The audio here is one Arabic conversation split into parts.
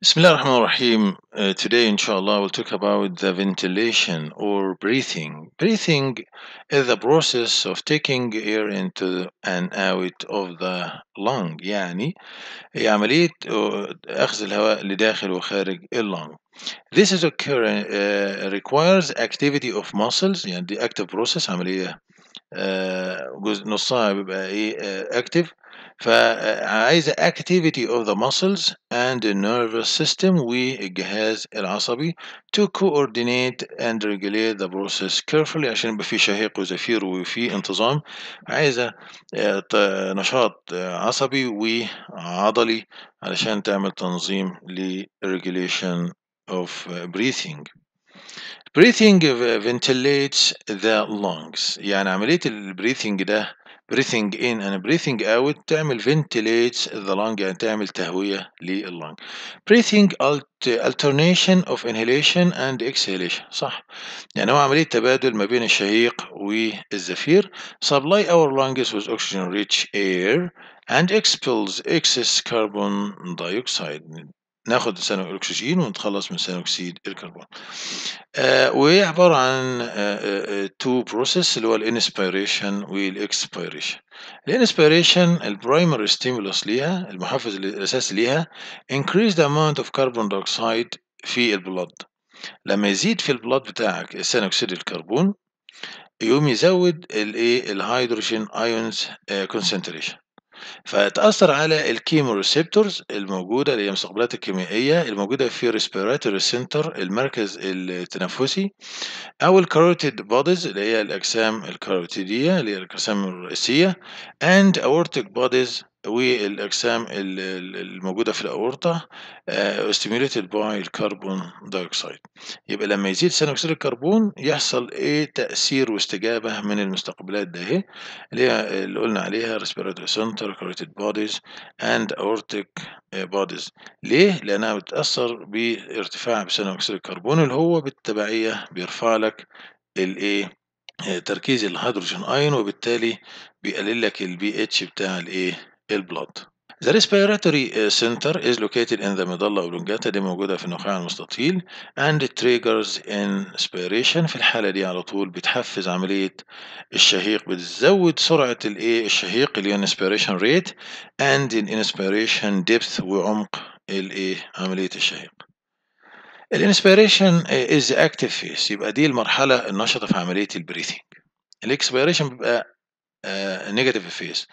Bismillah ar-Rahman ar-Rahim. Uh, today, inshallah, we'll talk about the ventilation or breathing. Breathing is the process of taking air into and out of the lung. يعني هي عملية أخذ الهواء لداخل وخارج اللung. This is occur, uh, requires activity of muscles يعني the active process عملية uh, نصها بيبقى ايه uh, active فعايز uh, activity of the muscles and the nervous system والجهاز العصبي to coordinate and regulate the process carefully عشان يبقى في شهيق وزفير وفي انتظام عايزه uh, نشاط uh, عصبي وعضلي علشان تعمل تنظيم لregulation of breathing breathing ventilates the lungs يعني عملية البريثنج ده breathing in and breathing out تعمل ventilates the lung يعني تعمل تهوية للlung breathing alternation of inhalation and exhalation صح يعني هو عملية تبادل ما بين الشهيق والزفير supply our lungs with oxygen rich air and expels excess carbon dioxide ناخد ثاني الأكسجين ونتخلص من ثاني أكسيد الكربون. آه وهي عبارة عن تو آه، بروسيس آه، آه، اللي هو الانسبيريشن والاكسبيريشن. الانسبيريشن البرايمري ستيمولس ليها المحفز الأساسي ليها انكريز ذا amount of carbon dioxide في البلد لما يزيد في البلد بتاعك ثاني أكسيد الكربون يقوم يزود الايه الهيدروجين ايونز كونسنتريشن فتأثر على الكيمو ريسبتورز الموجودة اللي هي المستقبلات الكيميائية الموجودة في ريسبيراتوري سنتر المركز التنفسي أو الكاروتيد بوديز اللي هي الأجسام الكاروتيدية اللي هي الأجسام الرئيسية and aortic bodies والاجسام الموجوده في الاورطه ستيميوليتد باي الكربون دايوكسيد يبقى لما يزيد ثاني اكسيد الكربون يحصل ايه تاثير واستجابه من المستقبلات ده اهي اللي هي اللي قلنا عليها ريسبيراتوري سنتر كريتد بوديز اند اورتيك بوديز ليه لانها بتاثر بارتفاع ثاني اكسيد الكربون اللي هو بالتبعيه بيرفع لك الايه آه، تركيز الهيدروجين ايون وبالتالي بيقلل لك البي اتش بتاع الايه البلاد The respiratory uh, center is located in the medulla oblongata دي موجودة في النخاع المستطيل and triggers inspiration في الحالة دي على طول بتحفز عملية الشهيق بتزود سرعة الايه الشهيق اللي هي inspiration rate and inspiration depth وعمق الايه عملية الشهيق. الانسبيريشن از اكتف فيس يبقى دي المرحلة النشطة في عملية البريثنج. الاكسبيريشن بيبقى نيجاتيف آه، فيس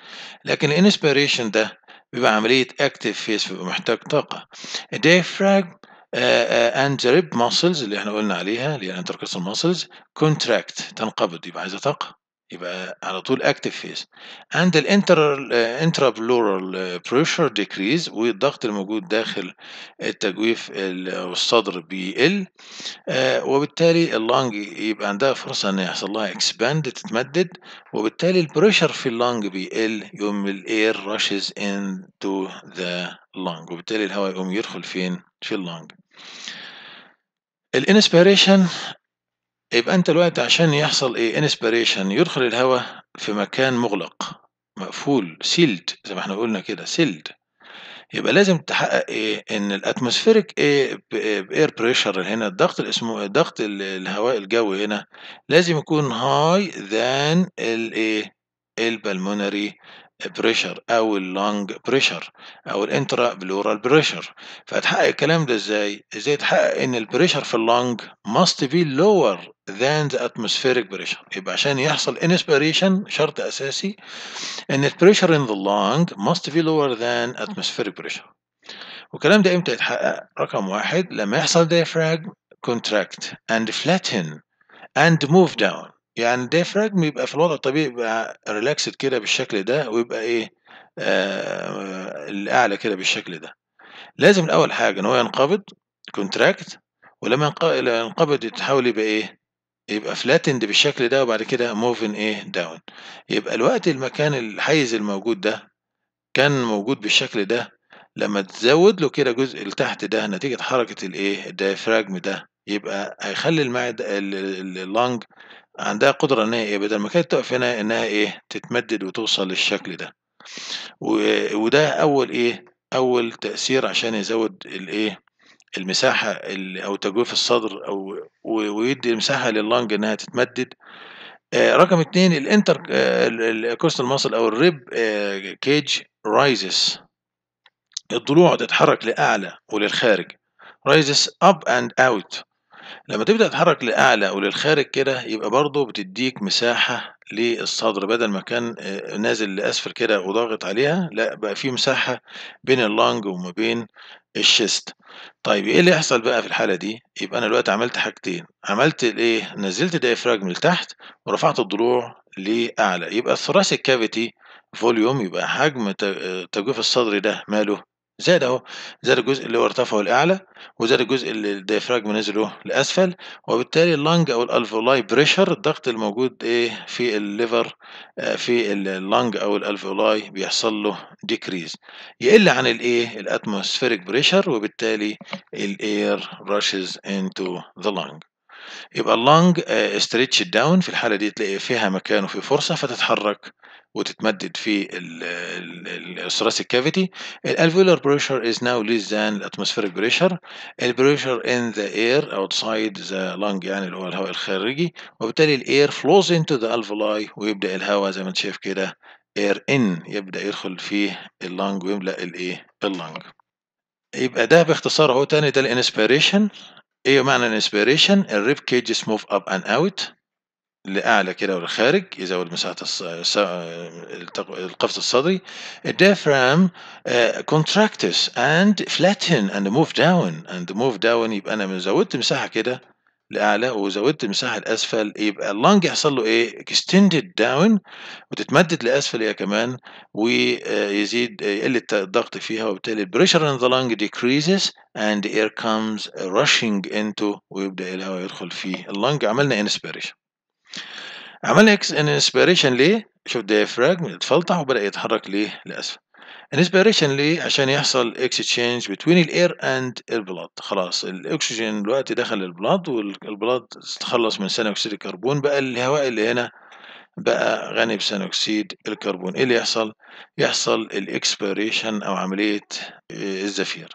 لكن الانسبيريشن ده بيبقى عمليه اكتيف فيس بيبقى محتاج طاقه الديافراجم اند ريب ماسلز اللي احنا قلنا عليها اللي هي الانتركوستال ماسلز كونتراكت تنقبض يبقى عايزه طاقه يبقى على طول اكتف phase عند الانتر انترابلورال بريشر ديكريز والضغط الموجود داخل التجويف والصدر بيقل آه، وبالتالي اللنج يبقى عندها فرصه ان يحصل لها اكسباند تتمدد وبالتالي البريشر في اللنج بيقل يقوم الاير راشز into ذا لنج وبالتالي الهواء يقوم يدخل فين في اللنج الانسبيريشن يبقى انت الوقت عشان يحصل ايه انسبيريشن يدخل الهواء في مكان مغلق مقفول سيلد زي ما احنا قلنا كده سيلد يبقى لازم تحقق ايه ان الاتموسفيريك ايه اير بريشر هنا الضغط اسمه إيه؟ ضغط الهواء الجوي هنا لازم يكون هاي ذان الايه البلمونري بريشر او اللنج بريشر او الانترا بلورال بريشر فهتحقق الكلام ده ازاي ازاي تحقق ان البريشر في اللنج ماست بي لوور than the atmospheric pressure يبقى عشان يحصل inspiration شرط أساسي أن the pressure in the lung must be lower than atmospheric pressure والكلام ده إمتى يتحقق؟ رقم واحد لما يحصل diaphragm contract and flatten and move down يعني الديافراجم يبقى في الوضع الطبيعي يبقى ريلاكسد كده بالشكل ده ويبقى ايه آه الاعلى كده بالشكل ده لازم الاول حاجه ان هو ينقبض كونتراكت ولما ينقبض يتحول يبقى ايه يبقى فلاتند بالشكل ده وبعد كده موفن ايه داون يبقى الوقت المكان الحيز الموجود ده كان موجود بالشكل ده لما تزود له كده جزء لتحت ده نتيجة حركة الايه الدايفراجم ده يبقى هيخلي المعدة اللونج عندها قدرة ان هي ايه بدل ما كانت تقف هنا انها ايه تتمدد وتوصل للشكل ده وده اول ايه اول تأثير عشان يزود الايه المساحه او تجويف الصدر او ويدي مساحه لللانج انها تتمدد آه، رقم اتنين الانتر آه، الكوستال ماسل او الريب آه، كيج رايزس الضلوع تتحرك لاعلى وللخارج رايزس اب اند اوت لما تبدا تتحرك لاعلى وللخارج كده يبقى برضه بتديك مساحه للصدر بدل ما كان نازل لاسفل كده وضاغط عليها لا بقى في مساحه بين اللانج وما بين الشيست طيب ايه اللي يحصل بقى في الحاله دي يبقى انا دلوقتي عملت حاجتين عملت الايه نزلت الدايفراجم لتحت ورفعت الضلوع لاعلى يبقى الثوراسيك كافيتي فوليوم يبقى حجم آه، تجويف الصدر ده ماله زاد اهو زاد الجزء اللي هو ارتفعه لاعلى وزاد الجزء اللي الديافراجم نزله لاسفل وبالتالي اللنج او الالفولاي بريشر الضغط الموجود ايه في الليفر آه، في اللنج او الالفولاي بيحصل له ديكريز يقل عن الايه الاتموسفيريك بريشر وبالتالي الاير راشز انتو ذا لنج يبقى اللنج ستريتش داون في الحاله دي تلاقي فيها مكان وفي فرصه فتتحرك وتتمدد في الثراسيك كافيتي الالفيولار بريشر از ناو ليس ذان الاتموسفيريك بريشر البريشر ان ذا اير اوتسايد ذا لانج يعني اللي هو الهواء الخارجي وبالتالي الاير flows into ذا الفولاي ويبدا الهواء زي ما انت شايف كده اير ان يبدا يدخل في اللانج ويملا الايه اللانج يبقى ده باختصار اهو تاني ده الانسبيريشن ايه معنى الانسبيريشن الريب كيجز موف اب اند اوت لأعلى كده والخارج يزود مساحة القفص الصدري الديفرام كونتراكتس اند فلاتن اند موف داون اند موف داون يبقى أنا زودت مساحة كده لأعلى وزودت المساحة الأسفل يبقى اللنج يحصل له إيه extended داون وتتمدد لأسفل هي كمان ويزيد آه، آه، يقل الضغط فيها وبالتالي البريشر ان ذا لنج ديكريزز اند اير كامز راشنج انتو ويبدأ الهواء يدخل في اللنج عملنا انسبريشن عملنا اكس ان انسبيريشن ليه؟ شوف الديافراجم اتفلطح وبدأ يتحرك ليه؟ لأسفل. انسبيريشن ليه؟ عشان يحصل اكسشينج بين الاير اند البلاد خلاص الاكسجين دلوقتي دخل البلاد والبلاد تخلص من ثاني اكسيد الكربون بقى الهواء اللي هنا بقى غني بثاني اكسيد الكربون ايه اللي يحصل؟ يحصل الاكسبيريشن او عملية الزفير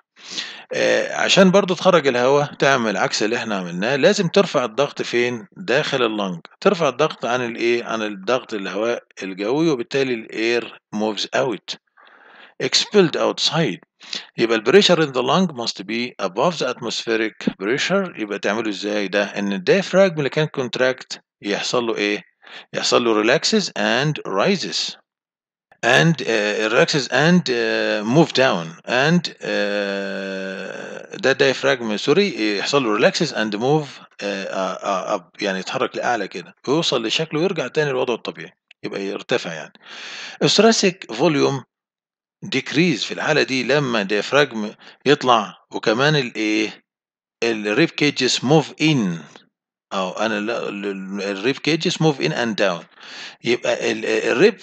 آه عشان برضو تخرج الهواء تعمل عكس اللي احنا عملناه لازم ترفع الضغط فين داخل اللنج ترفع الضغط عن الايه عن الضغط الهواء الجوي وبالتالي الاير موفز اوت expelled outside يبقى البريشر in the lung must be above the atmospheric pressure يبقى تعمله ازاي ده ان الدايفراجم اللي كان contract يحصل له ايه يحصل له relaxes and rises and uh, relaxes and uh, move down and uh, ده diaphragm سوري uh, يحصل له relaxes and move uh, uh, uh, up يعني يتحرك لأعلى كده ويوصل لشكله ويرجع تاني لوضعه الطبيعي يبقى يرتفع يعني الثراسيك فوليوم ديكريز في الحالة دي لما diaphragm يطلع وكمان الايه الريب كيجز موف ان او انا الريب كيجز موف ان اند داون يبقى الريب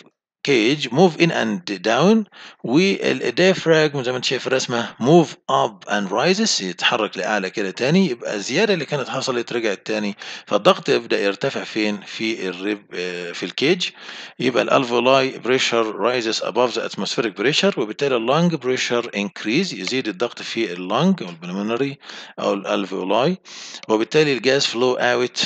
كيج موف ان اند داون والديفراجم زي ما انت شايف الرسمه موف اب اند رايزز يتحرك لاعلى كده تاني يبقى الزياده اللي كانت حصلت رجعت تاني فالضغط يبدا يرتفع فين في الريب آه، في الكيج يبقى الالفولاي بريشر رايزز اباف ذا اتموسفيريك بريشر وبالتالي اللنج بريشر انكريز يزيد الضغط في اللنج او البلمونري او الالفولاي وبالتالي الجاز فلو اوت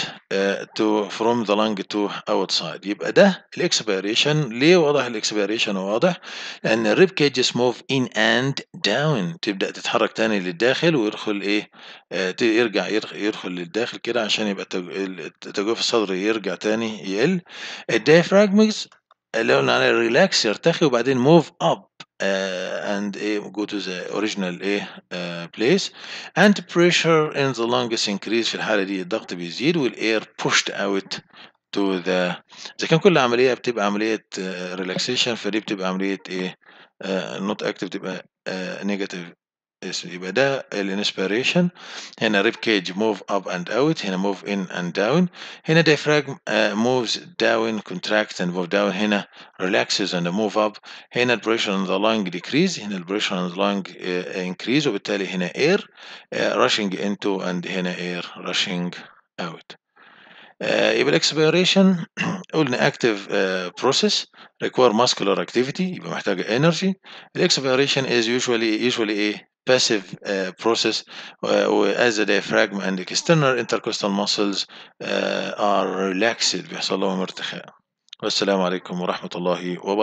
تو فروم ذا لنج تو اوتسايد يبقى ده الاكسبيريشن ليه واضح الاكسبيريشن واضح لان الريب كيجز موف ان اند داون تبدا تتحرك تاني للداخل ويدخل ايه آه، يرجع يدخل للداخل كده عشان يبقى التجويف الصدري يرجع تاني يقل الدايفراجمز اللي قلنا عليه ريلاكس يرتخي وبعدين موف اب آه، and a, إيه، go to the original A إيه، uh, آه، place and pressure in the lungs increase في الحالة دي الضغط بيزيد والاير pushed out تو ذا اذا كان كل عمليه بتبقى عمليه ريلاكسيشن فدي بتبقى عمليه ايه نوت اكتف بتبقى نيجاتيف يبقى ده الانسبيريشن هنا ريب كيج موف اب اند اوت هنا موف ان اند داون هنا دايفراجم موفز داون كونتراكت اند موف داون هنا ريلاكسز اند موف اب هنا البريشر اند ذا لانج ديكريز هنا البريشر اند لانج انكريز وبالتالي هنا اير راشنج انتو اند هنا اير راشنج اوت آه، يبقى الاكسبيريشن قلنا اكتف بروسيس ريكوير ماسكولار اكتيفيتي يبقى محتاجه انرجي الاكسبيريشن از يوجوالي يوجوالي ايه passive uh, process uh, as the diaphragm and the external intercostal muscles uh, are relaxed بيحصل لهم ارتخاء والسلام عليكم ورحمة الله وبركاته